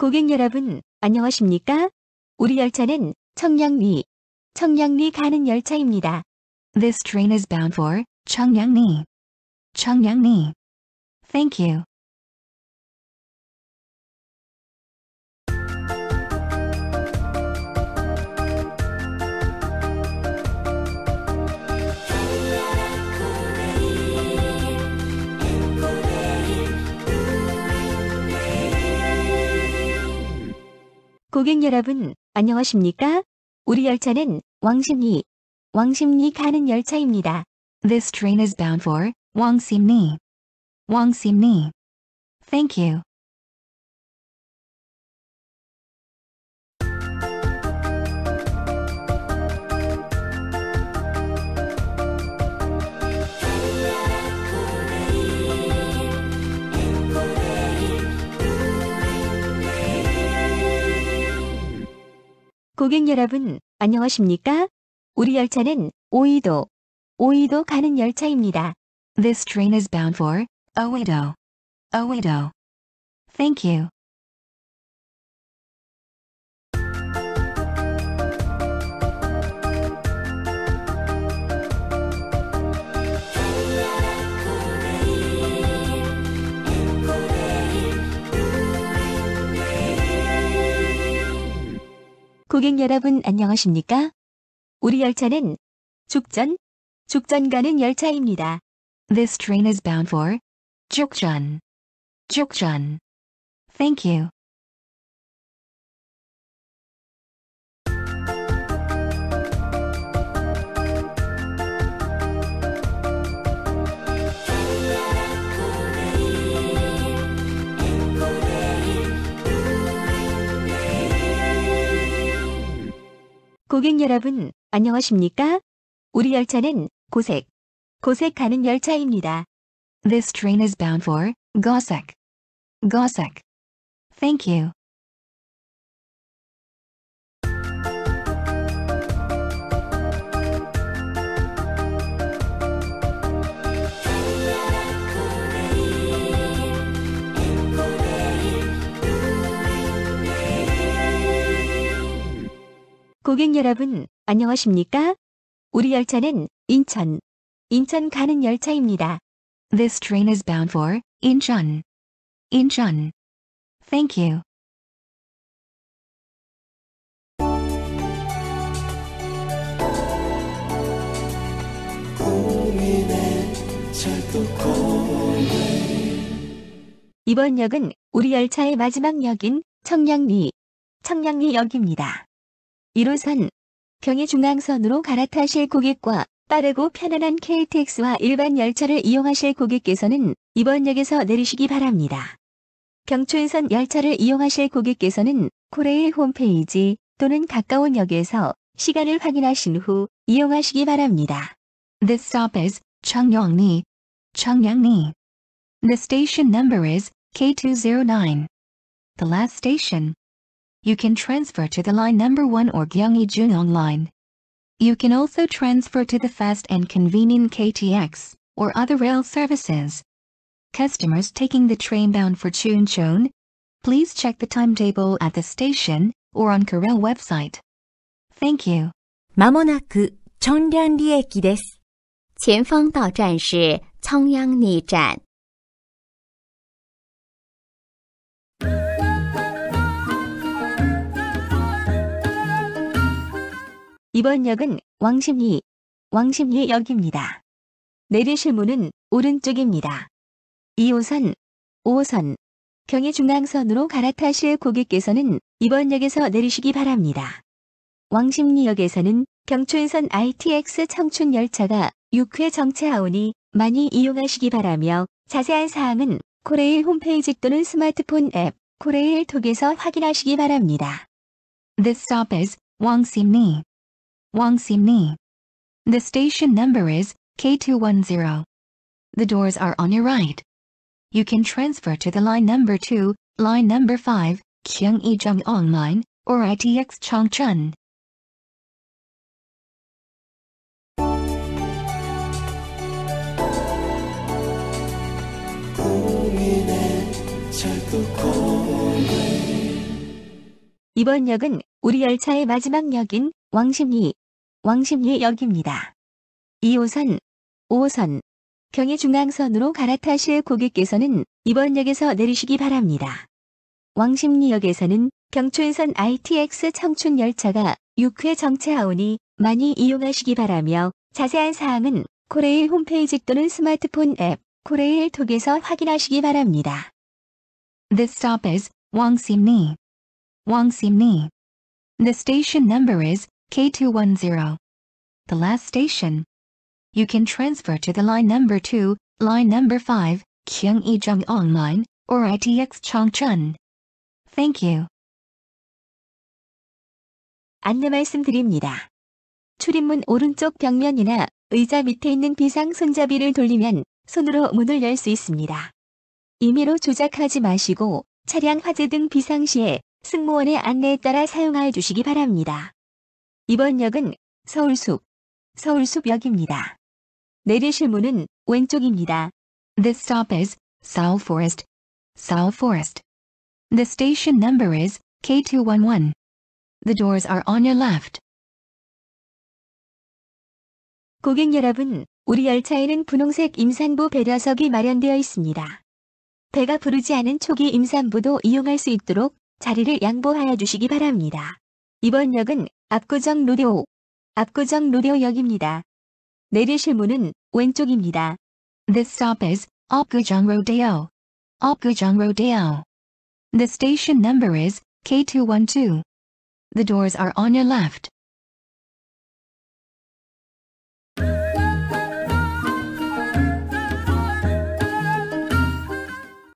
고객 여러분, 안녕하십니까? 우리 열차는 청량리, 청량리 가는 열차입니다. This train is bound for 청량리. 청량리. Thank you. 고객 여러분, 안녕하십니까? 우리 열차는 왕십리, 왕십리 가는 열차입니다. This train is bound for 왕십리. 왕십리. Thank you. 고객 여러분, 안녕하십니까? 우리 열차는 오이도, 오이도 가는 열차입니다. This train is bound for Oedo. Oedo. Thank you. 고객 여러분 안녕하십니까? 우리 열차는 죽전, 죽전 가는 열차입니다. This train is bound for 죽전, 죽전. Thank you. 고객 여러분, 안녕하십니까? 우리 열차는 고색, 고색 가는 열차입니다. This train is bound for Gosak. Gosak. Thank you. 고객 여러분, 안녕하십니까? 우리 열차는 인천, 인천 가는 열차입니다. This train is bound for i n c h Thank you. 이번 역은 우리 열차의 마지막 역인 청량리, 청량리역입니다. 1호선 경의 중앙선으로 갈아타실 고객과 빠르고 편안한 KTX와 일반 열차를 이용하실 고객께서는 이번 역에서 내리시기 바랍니다. 경춘선 열차를 이용하실 고객께서는 코레일 홈페이지 또는 가까운 역에서 시간을 확인하신 후 이용하시기 바랍니다. This stop is c h a n g y o n g n i c h a n g y o n g n i The station number is K209. The last station you can transfer to the line number 1 or Gyeonggi Jungong line. You can also transfer to the fast and convenient KTX or other rail services. Customers taking the train bound for Chuncheon, please check the timetable at the station or on Corel website. Thank you. まもなく、チョンリャンリ駅です。前方到站是仓央里站。 이번 역은 왕십리, 왕십리 역입니다. 내리실 문은 오른쪽입니다. 2호선, 5호선, 경의 중앙선으로 갈아타실 고객께서는 이번 역에서 내리시기 바랍니다. 왕십리역에서는 경춘선 ITX 청춘열차가 6회 정차하오니 많이 이용하시기 바라며 자세한 사항은 코레일 홈페이지 또는 스마트폰 앱 코레일 톡에서 확인하시기 바랍니다. This stop is 왕십리. Wangsimni. The station number is K210. The doors are on your right. You can transfer to the line number 2, line number 5, Kyung-i ong line, or ITX Changchun. 이번 역은 우리 열차의 마지막 역인 왕십리 왕십리역입니다. 2호선, 5호선, 경의중앙선으로 갈아타실 고객께서는 이번 역에서 내리시기 바랍니다. 왕십리역에서는 경춘선 ITX 청춘열차가 6회 정차하오니 많이 이용하시기 바라며 자세한 사항은 코레일 홈페이지 또는 스마트폰 앱 코레일 톡에서 확인하시기 바랍니다. This stop is 왕십리. 왕십리. The station number is K210. The last station. You can transfer to the line number 2, line number 5, Kyung-i Jung-ong line, or ITX Changchun. Thank you. 안내 말씀드립니다. 출입문 오른쪽 벽면이나 의자 밑에 있는 비상 손잡이를 돌리면 손으로 문을 열 수 있습니다. 임의로 조작하지 마시고 차량 화재 등 비상시에 승무원의 안내에 따라 사용하여 주시기 바랍니다. 이번 역은 서울숲, 서울숲역입니다. 내리실 문은 왼쪽입니다. t h i stop is Seoul Forest, Seoul Forest. The station number is K211. The doors are on your left. 고객 여러분, 우리 열차에는 분홍색 임산부 배려석이 마련되어 있습니다. 배가 부르지 않은 초기 임산부도 이용할 수 있도록 자리를 양보하여 주시기 바랍니다. 이번 역은 압구정 로데오 압구정 로데오역입니다. 내리실 문은 왼쪽입니다. This stop is 압구정 Rodeo. 압구정 Rodeo. The station number is K212. The doors are on your left.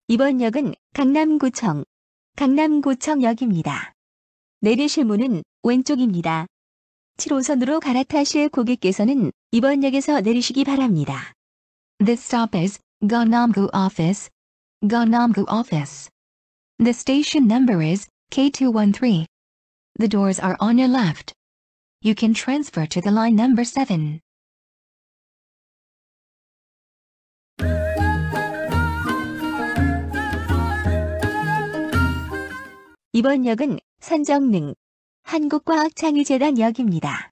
이번 역은 강남구청, 강남구청역입니다. 내리실 문은 왼쪽입니다. 7호선으로 갈아타실 고객께서는 이번 역에서 내리시기 바랍니다. This stop is Gangnam-gu office. Gangnam-gu office. The station number is K213. The doors are on your left. You can transfer to the line number 7. 이번 역은 산정릉, 한국과학창의재단 역입니다.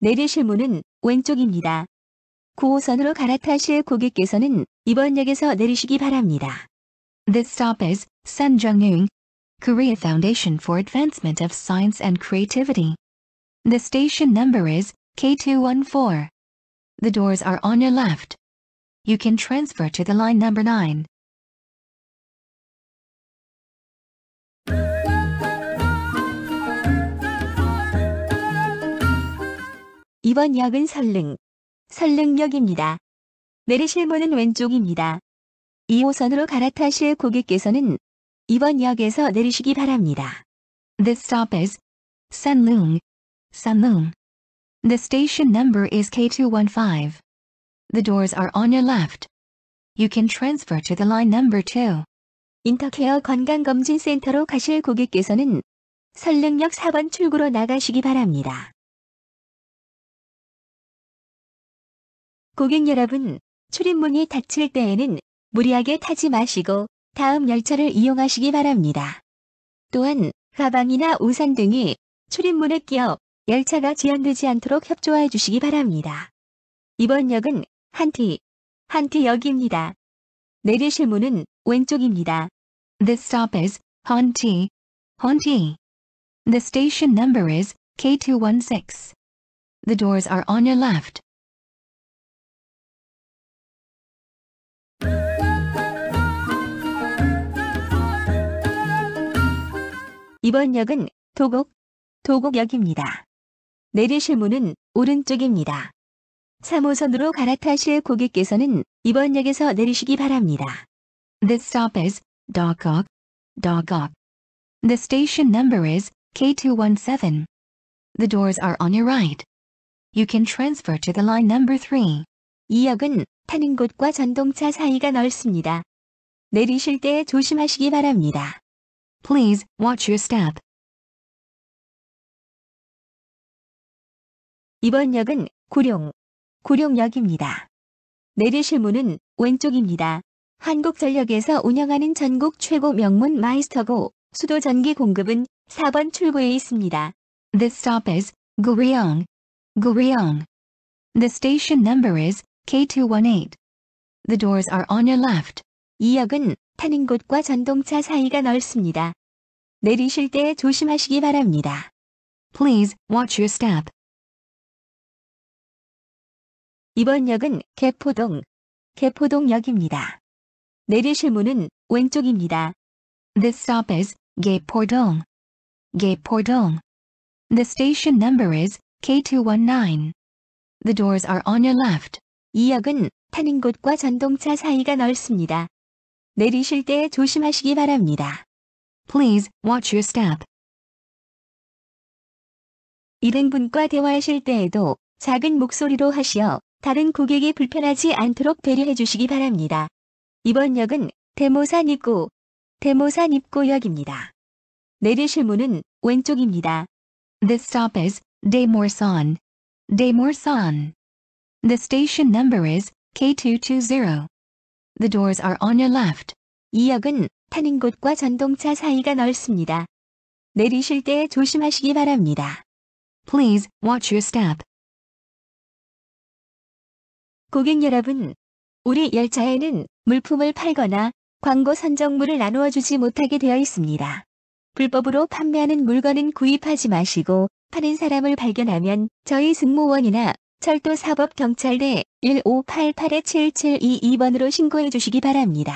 내리실 문은 왼쪽입니다. 9호선으로 갈아타실 고객께서는 이번 역에서 내리시기 바랍니다. This stop is Sanjungyung, Korea Foundation for Advancement of Science and Creativity. The station number is K214. The doors are on your left. You can transfer to the line number 9. 이번 역은 설릉, 설릉역입니다. 내리실 문은 왼쪽입니다. 2호선으로 갈아타실 고객께서는 이번 역에서 내리시기 바랍니다. This stop is Sanlung, Sanlung. The station number is K215. The doors are on your left. You can transfer to the line number 2. 인터케어 건강검진센터로 가실 고객께서는 설릉역 4번 출구로 나가시기 바랍니다. 고객 여러분, 출입문이 닫힐 때에는 무리하게 타지 마시고 다음 열차를 이용하시기 바랍니다. 또한 가방이나 우산 등이 출입문에 끼어 열차가 지연되지 않도록 협조해 주시기 바랍니다. 이번 역은 한티, 한티역입니다. 내리실 문은 왼쪽입니다. This stop is Hanti, Hanti. The station number is K216. The doors are on your left. 이번 역은 도곡, 도곡역입니다. 내리실 문은 오른쪽입니다. 3호선으로 갈아타실 고객께서는 이번 역에서 내리시기 바랍니다. This stop is Dogok, Dogok. The station number is K217. The doors are on your right. You can transfer to the line number 3. 이 역은 타는 곳과 전동차 사이가 넓습니다. 내리실 때 조심하시기 바랍니다. Please, watch your step. 이번 역은 구룡, 구룡역입니다. 내리실 문은 왼쪽입니다. 한국전력에서 운영하는 전국 최고 명문 마이스터고 수도 전기 공급은 4번 출구에 있습니다. This stop is Guryong. Guryong. The station number is K218. The doors are on your left. 이 역은 타는 곳과 전동차 사이가 넓습니다. 내리실 때 조심하시기 바랍니다. Please watch your step. 이번 역은 개포동, 개포동역입니다. 내리실 문은 왼쪽입니다. This stop is 개포동, 개포동. The station number is K219. The doors are on your left. 이 역은 타는 곳과 전동차 사이가 넓습니다. 내리실 때 조심하시기 바랍니다. Please watch your step. 일행분과 대화하실 때에도 작은 목소리로 하시어 다른 고객이 불편하지 않도록 배려해 주시기 바랍니다. 이번 역은 대모산 입구, 대모산 입구역입니다. 내리실 문은 왼쪽입니다. This stop is Daemorsan. Daemorsan. The station number is K220. The doors are on your left. 이 역은 타는 곳과 전동차 사이가 넓습니다. 내리실 때 조심하시기 바랍니다. Please watch your step. 고객 여러분, 우리 열차에는 물품을 팔거나 광고 선정물을 나누어 주지 못하게 되어 있습니다. 불법으로 판매하는 물건은 구입하지 마시고 파는 사람을 발견하면 저희 승무원이나 철도사법경찰대 1588-7722번으로 신고해 주시기 바랍니다.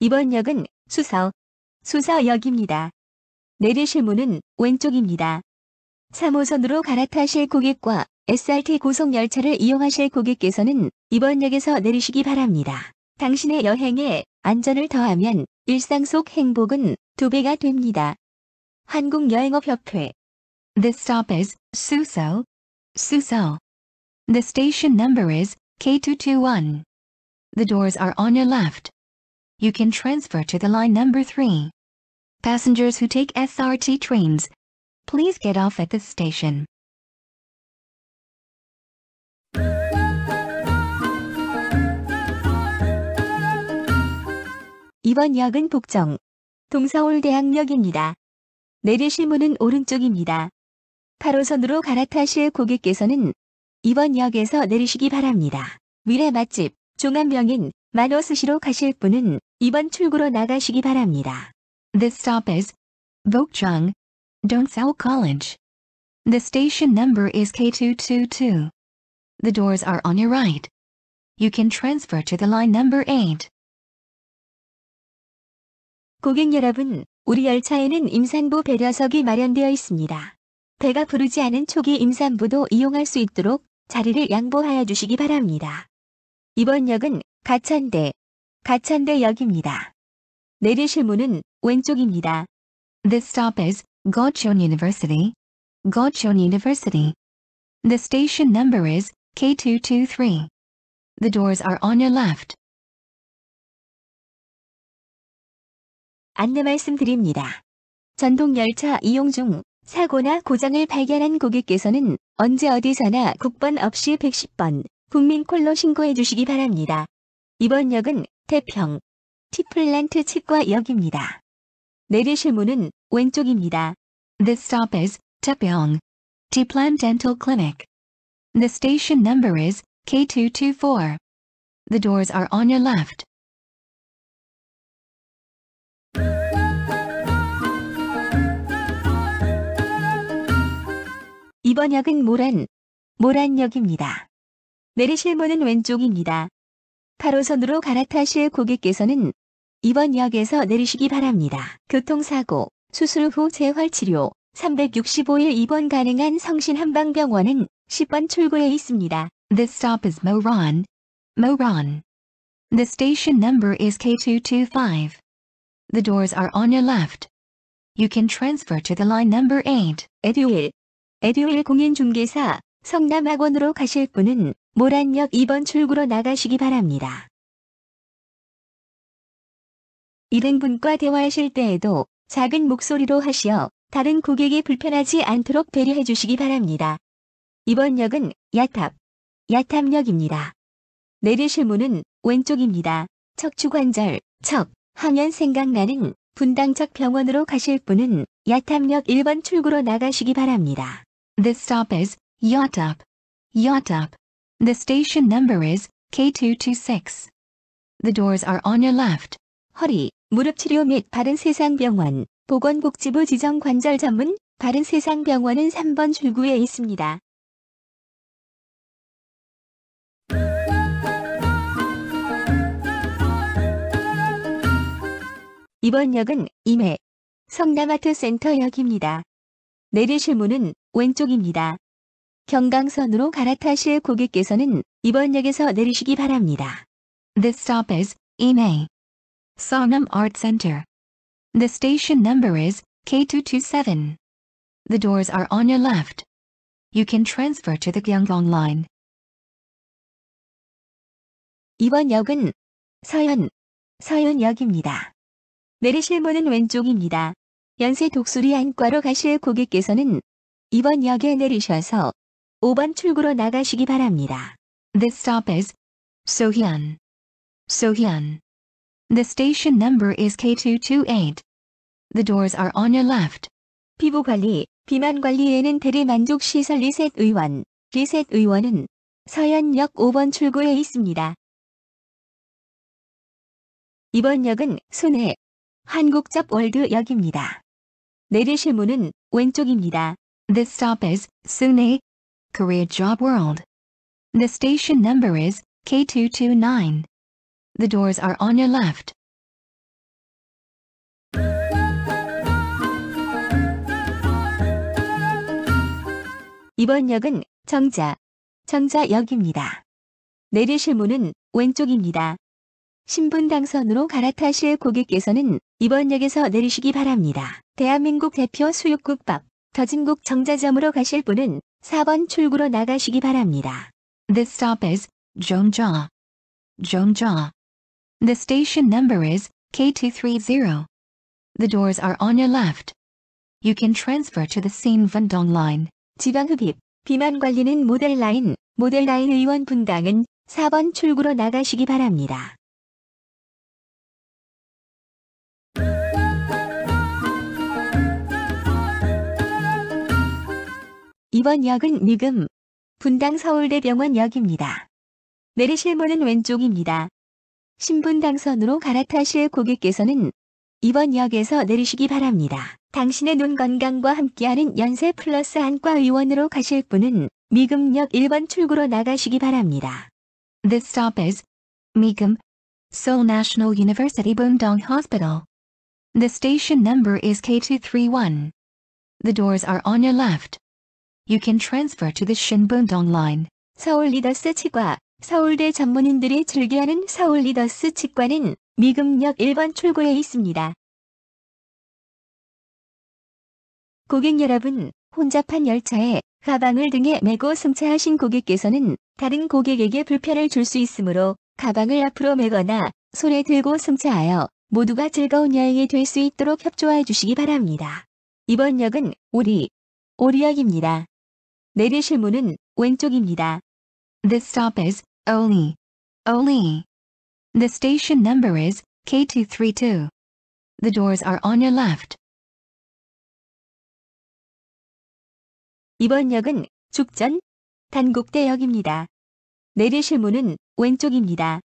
이번 역은 수서, 수서역입니다. 내리실 문은 왼쪽입니다. 3호선으로 갈아타실 고객과 SRT 고속열차를 이용하실 고객께서는 이번 역에서 내리시기 바랍니다. 당신의 여행에 안전을 더하면 일상 속 행복은 두배가 됩니다. 한국여행업협회. The stop is Suso. Suso. The station number is K221. The doors are on your left. You can transfer to the line number 3. Passengers who take SRT trains, please get off at this station. 이번 역은 복정, 동서울대학역입니다. 내리실 문은 오른쪽입니다. 8호선으로 갈아타실 고객께서는 이번 역에서 내리시기 바랍니다. 미래 맛집, 종합명인 만호스시로 가실 분은 이번 출구로 나가시기 바랍니다. This stop is Bokchung, Dongseo College. The station number is K222. The doors are on your right. You can transfer to the line number 8. 고객 여러분, 우리 열차에는 임산부 배려석이 마련되어 있습니다. 배가 부르지 않은 초기 임산부도 이용할 수 있도록 자리를 양보하여 주시기 바랍니다. 이번 역은 가천대, 가천대역입니다. 내리실 문은 왼쪽입니다. This stop is Godcheon University, Godcheon University. The station number is K223. The doors are on your left. 안내 말씀드립니다. 전동열차 이용 중 사고나 고장을 발견한 고객께서는 언제 어디서나 국번 없이 110번 국민콜로 신고해 주시기 바랍니다. 이번 역은 태평 티플랜트 치과역입니다. 내리실 문은 왼쪽입니다. This stop is 태평 T-Plan Dental Clinic. The station number is K224. The doors are on your left. 이번 역은 모란, 모란역입니다. 내리실 문은 왼쪽입니다. 8호선으로 갈아타실 고객께서는 이번 역에서 내리시기 바랍니다. 교통사고, 수술 후 재활치료, 365일 입원 가능한 성신한방병원은 10번 출구에 있습니다. This stop is Moron. Moron. The station number is K225. The doors are on your left. You can transfer to the line number 8. 에듀윌. 에듀윌 공인중개사 성남학원으로 가실 분은 모란역 2번 출구로 나가시기 바랍니다. 일행분과 대화하실 때에도 작은 목소리로 하시어 다른 고객이 불편하지 않도록 배려해 주시기 바랍니다. 이번 역은 야탑, 야탑역입니다. 내리실 문은 왼쪽입니다. 척추관절, 척, 하면 생각나는 분당적 병원으로 가실 분은 야탑역 1번 출구로 나가시기 바랍니다. t h i stop is Yatap. Yatap. The station number is K226. The doors are on your left. 허리, 무릎 치료 및 바른세상병원, 보건복지부 지정관절 전문 바른세상병원은 3번 출구에 있습니다. 이번 역은 임해 성남아트센터역입니다. 내리실 문은 왼쪽입니다. 경강선으로 갈아타실 고객께서는 이번 역에서 내리시기 바랍니다. This stop is 임해 Songnam Art Center. The station number is K227. The doors are on your left. You can transfer to the Gyeonggong line. 이번 역은 서현, 서현역입니다. 내리실 문은 왼쪽입니다. 연세 독수리 안과로 가실 고객께서는 2번 역에 내리셔서 5번 출구로 나가시기 바랍니다. t h i stop is Sohyun. Sohyun. The station number is K228. The doors are on your left. 피부 관리, 비만 관리에는 대리 만족 시설 리셋 의원, 리셋 의원은 서현역 5번 출구에 있습니다. 이번 역은 손해, 한국접 월드역입니다. 내리실 문은 왼쪽입니다. This stop is Sune Korea Job World. The station number is K229. The doors are on your left. 이번 역은 정자, 정자역입니다. 내리실 문은 왼쪽입니다. 신분 당선으로 갈아타실 고객께서는 이번 역에서 내리시기 바랍니다. 대한민국 대표 수육국밥, 더진국 정자점으로 가실 분은 4번 출구로 나가시기 바랍니다. This stop is Jeongja. Jeongja. The station number is K230. The doors are on your left. You can transfer to the Seine Vendong line. 지방흡입, 비만 관리는 모델 라인, 모델 라인 의원 분당은 4번 출구로 나가시기 바랍니다. 이번 역은 미금, 분당 서울대병원 역입니다. 내리실 문은 왼쪽입니다. 신분 당선으로 갈아타실 고객께서는 이번 역에서 내리시기 바랍니다. 당신의 눈 건강과 함께하는 연세 플러스 안과 의원으로 가실 분은 미금역 1번 출구로 나가시기 바랍니다. This stop is 미금, Seoul National University b o n d o n g Hospital. The station number is K231. The doors are on your left. You can transfer to the Shinbund online. g 서울 리더스 치과 서울대 전문인들이 즐겨하는 서울 리더스 치과는 미금역 1번 출구에 있습니다. 고객 여러분, 혼잡한 열차에 가방을 등에 메고 승차하신 고객께서는 다른 고객에게 불편을 줄 수 있으므로 가방을 앞으로 메거나 손에 들고 승차하여 모두가 즐거운 여행이 될 수 있도록 협조해 주시기 바랍니다. 이번 역은 오리, 오리역입니다. 내리실 문은 왼쪽입니다. This t o p is only, only. The station number is K232. The doors are on your left. 이번 역은 죽전 단국대역입니다. 내리실 문은 왼쪽입니다.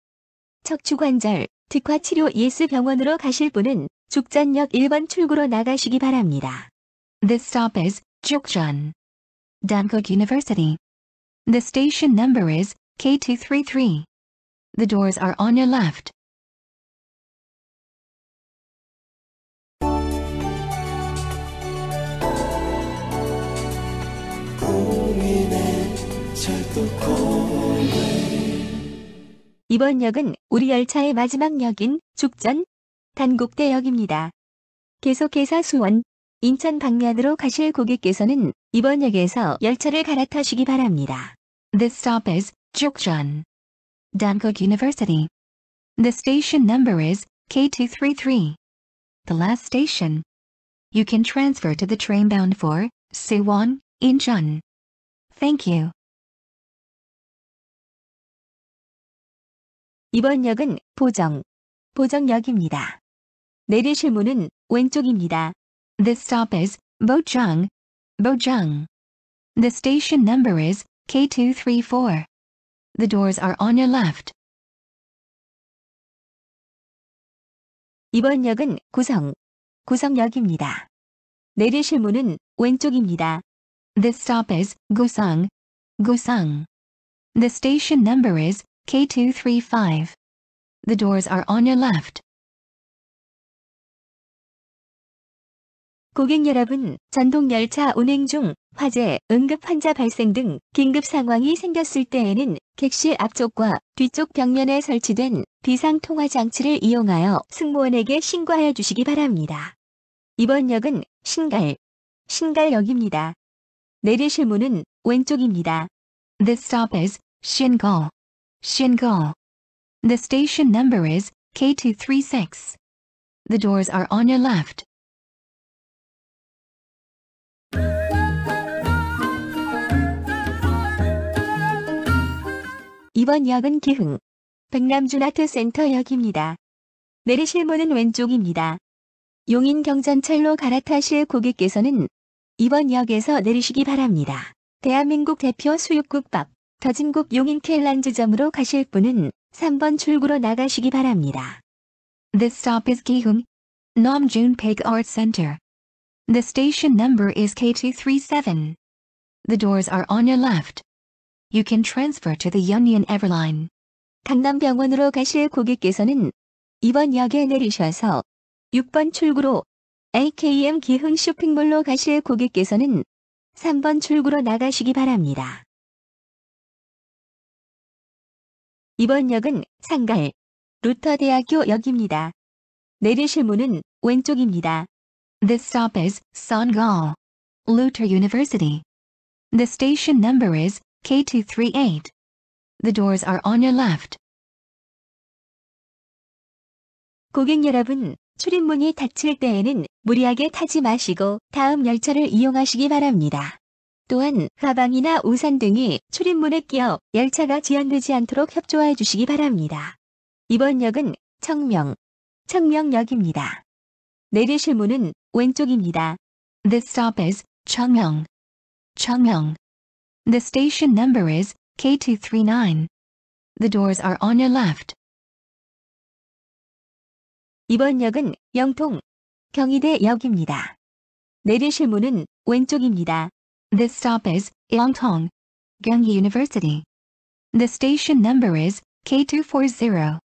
척추관절 특화치료 예스병원으로 가실 분은 죽전역 1번 출구로 나가시기 바랍니다. t h i stop is 죽전. Damguk University. The station number is K233. The doors are on your left. 이번 역은 우리 열차의 마지막 역인 죽전 단곡대역입니다. 계속해서 수원, 인천 방면으로 가실 고객께서는 열차를 갈아타시기 바랍니다. This stop is Jokjeon. Dankook University. The station number is K233. The last station. You can transfer to the train bound for Siwon, Incheon. Thank you. 이번 보정, 보정역입니다. 내리실 문은 왼쪽입니다. This stop is Bochung, Bocheng. The station number is K234. The doors are on your left. 이번 역은 구성, 구성역입니다. 내리실 문은 왼쪽입니다. This stop is Gosung, Gosung. The station number is K235. The doors are on your left. 고객 여러분, 전동열차 운행 중 화재, 응급 환자 발생 등 긴급 상황이 생겼을 때에는 객실 앞쪽과 뒤쪽 벽면에 설치된 비상통화 장치를 이용하여 승무원에게 신고하여 주시기 바랍니다. 이번 역은 신갈, 신갈역입니다. 내리실 문은 왼쪽입니다. t h e s t o p is Shingal. Shingal. The station number is K236. The doors are on your left. 이번 역은 기흥, 백남준아트센터역입니다. 내리실 문은 왼쪽입니다. 용인경전철로 갈아타실 고객께서는 이번 역에서 내리시기 바랍니다. 대한민국 대표 수육국밥, 더진국 용인 켈란즈점으로 가실 분은 3번 출구로 나가시기 바랍니다. This stop is 기흥, Namjoon Peg Art Center. The station number is k 2 3 7 The doors are on your left. You can transfer to the Yeonyeon Everline. 강남병원으로 가실 고객께서는 이번 역에 내리셔서 6번 출구로 AKM 기흥 쇼핑몰로 가실 고객께서는 3번 출구로 나가시기 바랍니다. 이번 역은 상갈, 루터대학교 역입니다. 내리실 문은 왼쪽입니다. This stop is Songal, Luther University. The station number is K238. The doors are on your left. 고객 여러분, 출입문이 닫힐 때에는 무리하게 타지 마시고 다음 열차를 이용하시기 바랍니다. 또한 가방이나 우산 등이 출입문에 끼어 열차가 지연되지 않도록 협조해 주시기 바랍니다. 이번 역은 청명, 청명역입니다. 내리실 문은 왼쪽입니다. This stop is 청명, 청명. The station number is K239. The doors are on your left. 이번 역은 영통, 경희대역입니다. 내리실 문은 왼쪽입니다. This stop is Yeongtong, Gyeonggi University. The station number is K240.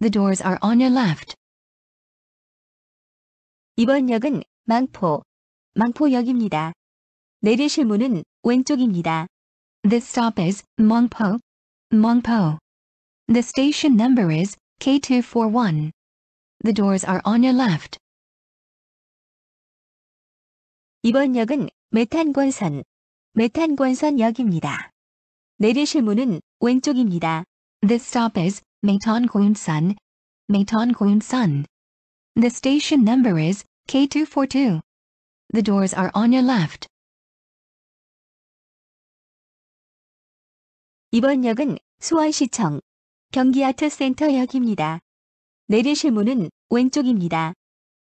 The doors are on your left. 이번 역은 망포, 망포역입니다. 내리실 문은 왼쪽입니다. This stop is Mongpo, Mongpo. The station number is K241. The doors are on your left. 이번 역은 메탄권선, 메탄권선역입니다. 내리실 문은 왼쪽입니다. This stop is Meitongunsan, Meitongunsan. The station number is K242. The doors are on your left. 이번 역은 수원시청 경기아트센터역입니다. 내리실 문은 왼쪽입니다.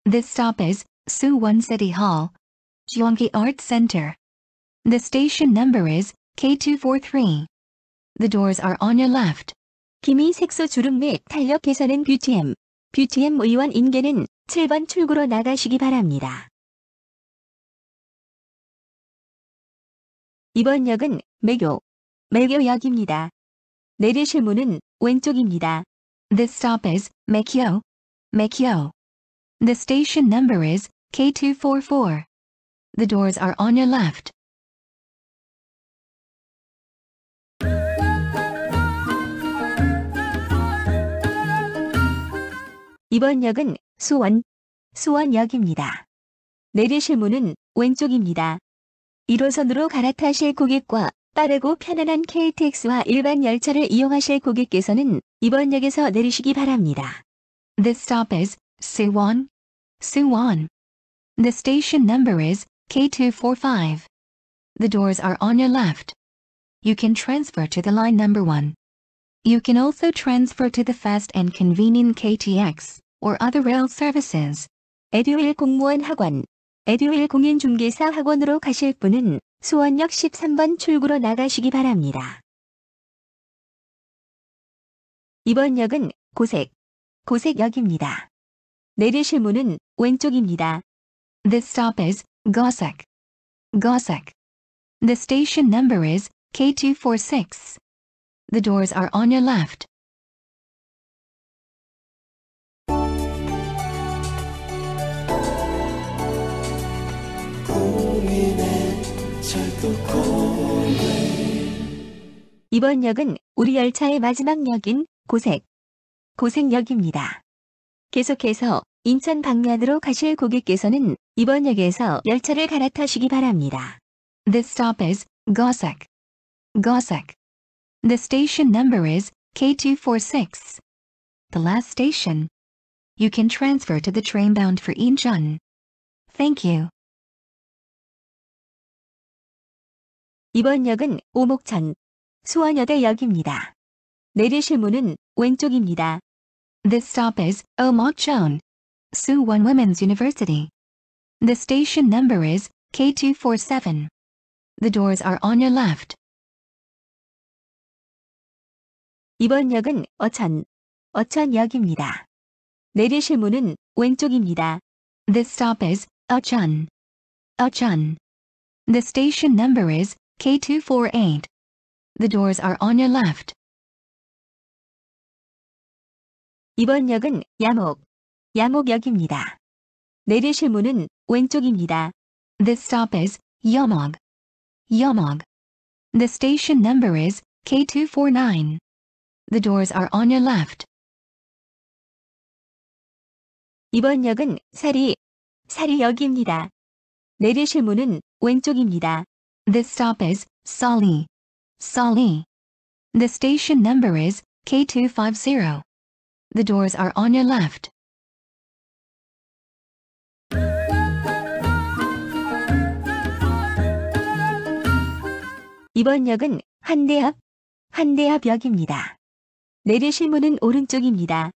This stop is Suwon City Hall, Gyeonggi Art Center. The station number is K243. The doors are on your left. 기미 색소 주름 및 탄력 개선은 BTM. BTM 의원 인계는 7번 출구로 나가시기 바랍니다. 이번 역은 매교, 매교역입니다. 내리실 문은 왼쪽입니다. This stop is Mekyo. Mekyo. The station number is K244. The doors are on your left. 이번 역은 수원, 수원역입니다. 내리실 문은 왼쪽입니다. 1호선으로 갈아타실 고객과 빠르고 편안한 KTX와 일반 열차를 이용하실 고객께서는 이번 역에서 내리시기 바랍니다. This stop is Siwon, Siwon. The station number is K245. The doors are on your left. You can transfer to the line number 1. You can also transfer to the fast and convenient KTX or other rail services. 에듀일 공무원 학원, 에듀일 공인중개사 학원으로 가실 분은 수원역 13번 출구로 나가시기 바랍니다. 이번 역은 고색, 고색역입니다. 내리실 문은 왼쪽입니다. This stop is g o s e k g o s e k The station number is K246. The doors are on your left. 이번 역은 우리 열차의 마지막 역인 고색, 고색역입니다. 계속해서 인천 방면으로 가실 고객께서는 이번 역에서 열차를 갈아타시기 바랍니다. This stop is Gosak. Gosak. The station number is K246. The last station. You can transfer to the train bound for Incheon. Thank you. 이번 역은 오목천, 역입니다. 내리실 문은 왼쪽입니다. This stop is Omochon, Suwon Women's University. The station number is K247. The doors are on your left. 이번 역은 어천, 어천역입니다. 내리실 문은 왼쪽입니다. This stop is Ochun. Ochun. The station number is K248. The doors are on your left. 이번 역은 야목, 야목역입니다. 내리실 문은 왼쪽입니다. This stop is Yamog. Yamog. The station number is K249. The doors are on your left. 이번 역은 사리, 사리역입니다. 내리실 문은 왼쪽입니다. This stop is Sali. Sali. The station number is K250. The doors are on your left. 이번 역은 한대합, 한대합역입니다. 내리실 문은 오른쪽입니다.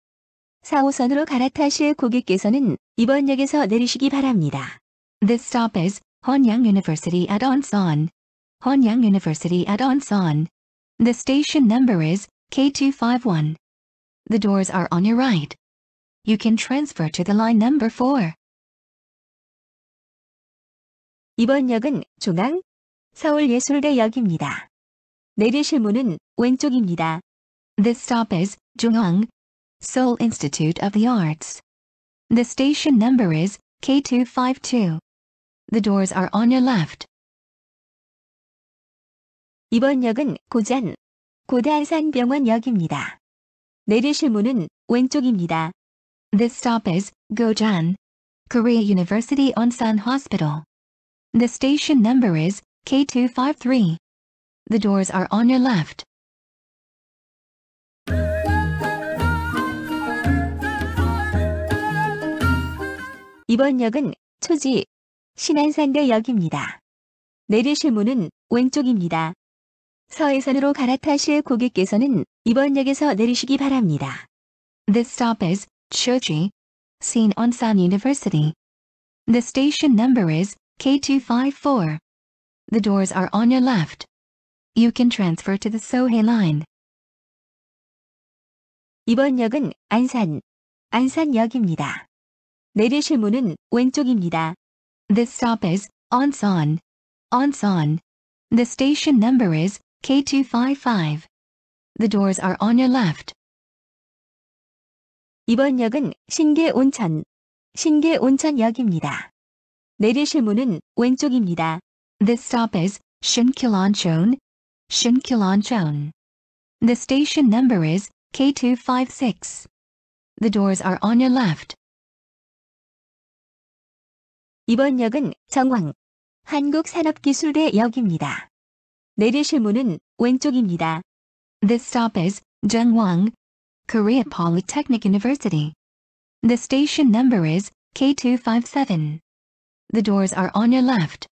4호선으로 갈아타실 고객께서는 이번 역에서 내리시기 바랍니다. This stop is Honyang University at Onsan. Hanyang University at Ansan. The station number is K251. The doors are on your right. You can transfer to the line number 4. 이번 역은 중앙 서울예술대역입니다. 내리실 문은 왼쪽입니다. This stop is Jungang, Seoul Institute of the Arts. The station number is K252. The doors are on your left. 이번 역은 고잔, 고단산병원역입니다. 내리실 문은 왼쪽입니다. This stop is Gojan, Korea University Onsan Hospital. The station number is K253. The doors are on your left. 이번 역은 초지 신안산대역입니다. 내리실 문은 왼쪽입니다. 서해선으로 갈아타실 고객께서는 이번 역에서 내리시기 바랍니다. This stop is Choji, seen on San University. The station number is K254. The doors are on your left. You can transfer to the Sohae line. 이번 역은 안산, 안산역입니다. 내리실 문은 왼쪽입니다. This stop is Onsan. Onsan. The station number is K255. The doors are on your left. 이번 역은 신계 온천, 신계 온천역입니다. 내리실 문은 왼쪽입니다. This stop is Shinkilanchon, Shinkilanchon. The station number is K256. The doors are on your left. 이번 역은 정왕, 한국산업기술대 역입니다. 내리실 문은 왼쪽입니다. This stop is Jungwang, Korea Polytechnic University. The station number is K257. The doors are on your left.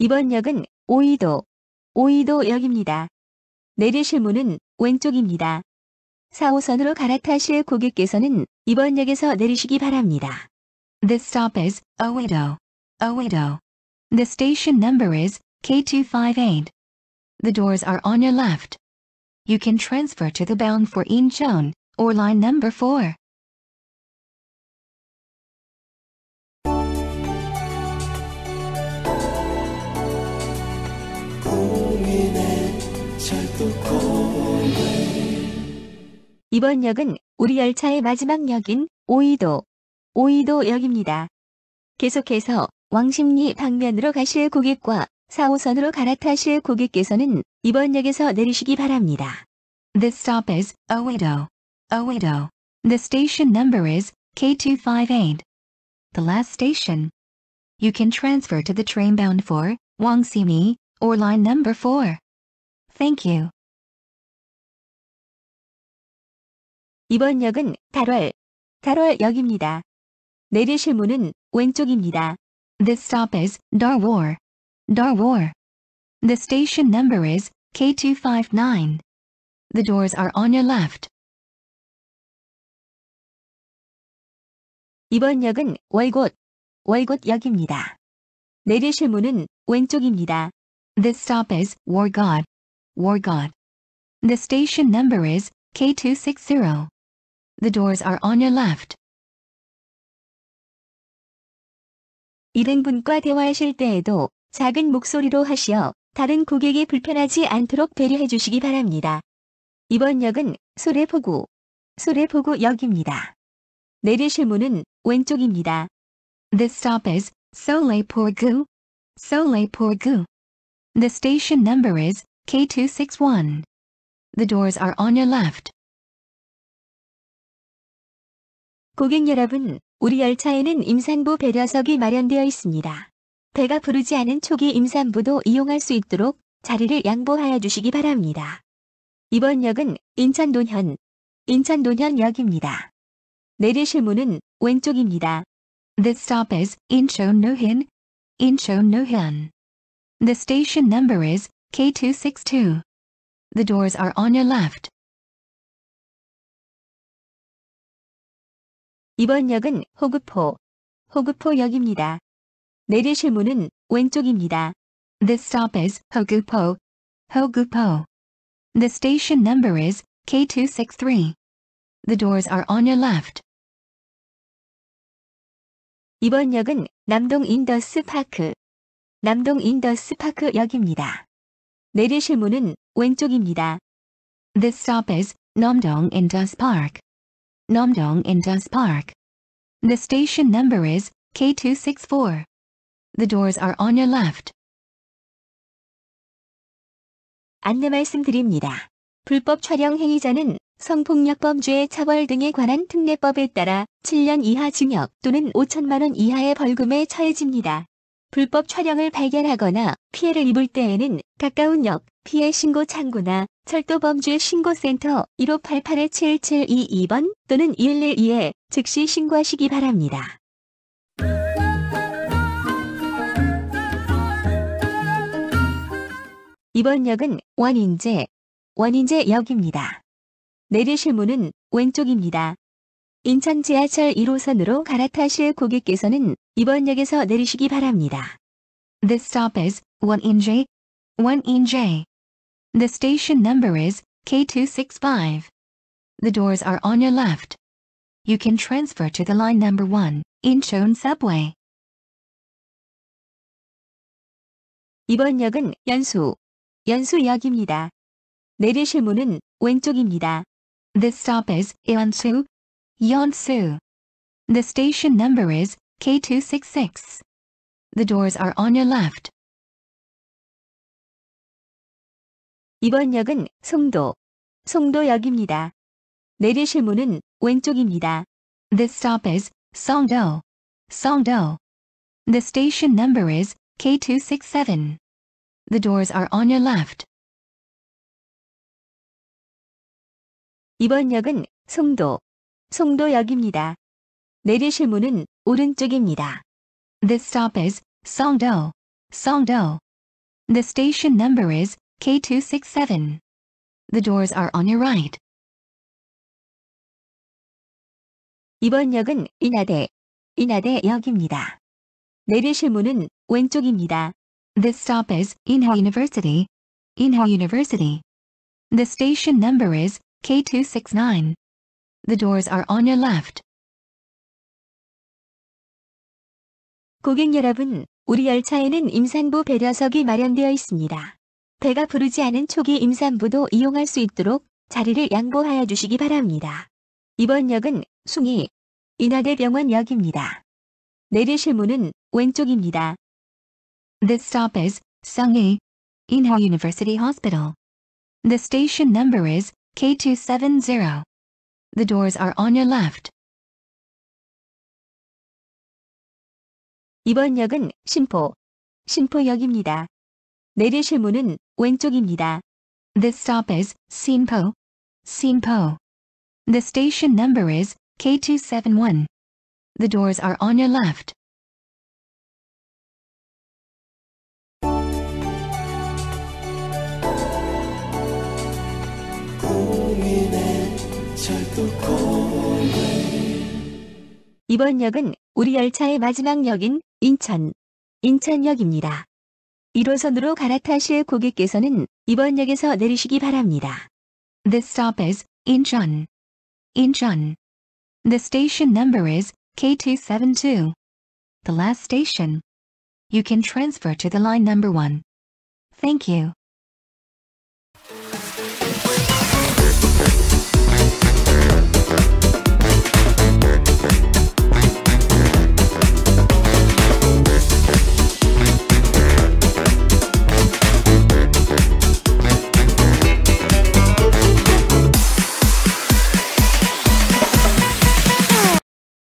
이번 역은 오이도, 오이도역입니다. 내리실 문은 왼쪽입니다. 4호선으로 갈아타실 고객께서는 이번 역에서 내리시기 바랍니다. This stop is Oedo. Oedo. The station number is K258. The doors are on your left. You can transfer to the bound for Incheon or line number 4. 이번 역은 우리 열차의 마지막 역인 오이도, 오이도역입니다. 계속해서 왕십리 방면으로 가실 고객과 4호선으로 갈아타실 고객께서는 이번 역에서 내리시기 바랍니다. This stop is Oedo. Oedo. The station number is K258. The last station. You can transfer to the train bound for Wangsimi or line number 4. Thank you. 이번 역은 8월, 8월 역입니다. 내리실 문은 왼쪽입니다. This stop is Darwar. Darwar. The station number is K259. The doors are on your left. 이번 역은 월곶, 월곶 역입니다. 내리실 문은 왼쪽입니다. This stop is Wargod. Wargod. The station number is K260. The doors are on your left. 일행분과 대화하실 때에도 작은 목소리로 하시어 다른 고객이 불편하지 않도록 배려해 주시기 바랍니다. 이번 역은 소래포구, 소래포구 역입니다. 내리실 문은 왼쪽입니다. This stop is Soleporgu, Soleporgu. The station number is K261. The doors are on your left. 고객 여러분, 우리 열차에는 임산부 배려석이 마련되어 있습니다. 배가 부르지 않은 초기 임산부도 이용할 수 있도록 자리를 양보하여 주시기 바랍니다. 이번 역은 인천 논현, 인천 논현역입니다. 내리실 문은 왼쪽입니다. t h e s t o p is Incheon Nohyen, Incheon Nohyen. The station number is K262. The doors are on your left. 이번 역은 호구포, 호구포역입니다. 내리실 문은 왼쪽입니다. This stop is 호구포, 호구포. The station number is K263. The doors are on your left. 이번 역은 남동 인더스 파크, 남동 인더스 파크 역입니다. 내리실 문은 왼쪽입니다. This stop is Namdong Indus Park. Namdong Indus Park. The station number is K264. The doors are on your left. 안내 말씀드립니다. 불법 촬영 행위자는 성폭력범죄의 처벌 등에 관한 특례법에 따라 7년 이하 징역 또는 5천만 원 이하의 벌금에 처해집니다. 불법 촬영을 발견하거나 피해를 입을 때에는 가까운 역, 피해 신고 창구나 철도범죄 신고센터 1588-7722번 또는 112에 즉시 신고하시기 바랍니다. 이번 역은 원인제, 원인제역입니다. 내리실 문은 왼쪽입니다. 인천 지하철 1호선으로 갈아타실 고객께서는 이번 역에서 내리시기 바랍니다. This stop is 원인제, 원인제. The station number is K265. The doors are on your left. You can transfer to the line number 1, Incheon Subway. 이번 역은 연수, 연수역입니다. 내리실 문은 왼쪽입니다. The stop is Yeonsu, Yeonsu. The station number is K266. The doors are on your left. 이번 역은 송도, 송도역입니다. 내리실 문은 왼쪽입니다. This stop is Songdo, Songdo. The station number is K267. The doors are on your left. 이번 역은 송도, 송도역입니다. 내리실 문은 오른쪽입니다. This stop is Songdo, Songdo. The station number is K267. The doors are on your right. 이번 역은 인하대, 인하대역입니다. 내리실 문은 왼쪽입니다. This stop is Inha University, Inha University. The station number is K269. The doors are on your left. 고객 여러분, 우리 열차에는 임산부 배려석이 마련되어 있습니다. 배가 부르지 않은 초기 임산부도 이용할 수 있도록 자리를 양보하여 주시기 바랍니다. 이번 역은 숭이 인하대병원역입니다. 내리실 문은 왼쪽입니다. This stop is Sunghae Inha University Hospital. The station number is K270. The doors are on your left. 이번 역은 신포, 신포역입니다. 내리실 문은 왼쪽입니다. This stop is Sinpo. Sinpo. The station number is K271. The doors are on your left. 이번 인천역입니다. 1호선으로 갈아타실 고객께서는 이번 역에서 내리시기 바랍니다. The stop is Incheon. Incheon. The station number is K272. The last station. You can transfer to the line number 1. Thank you.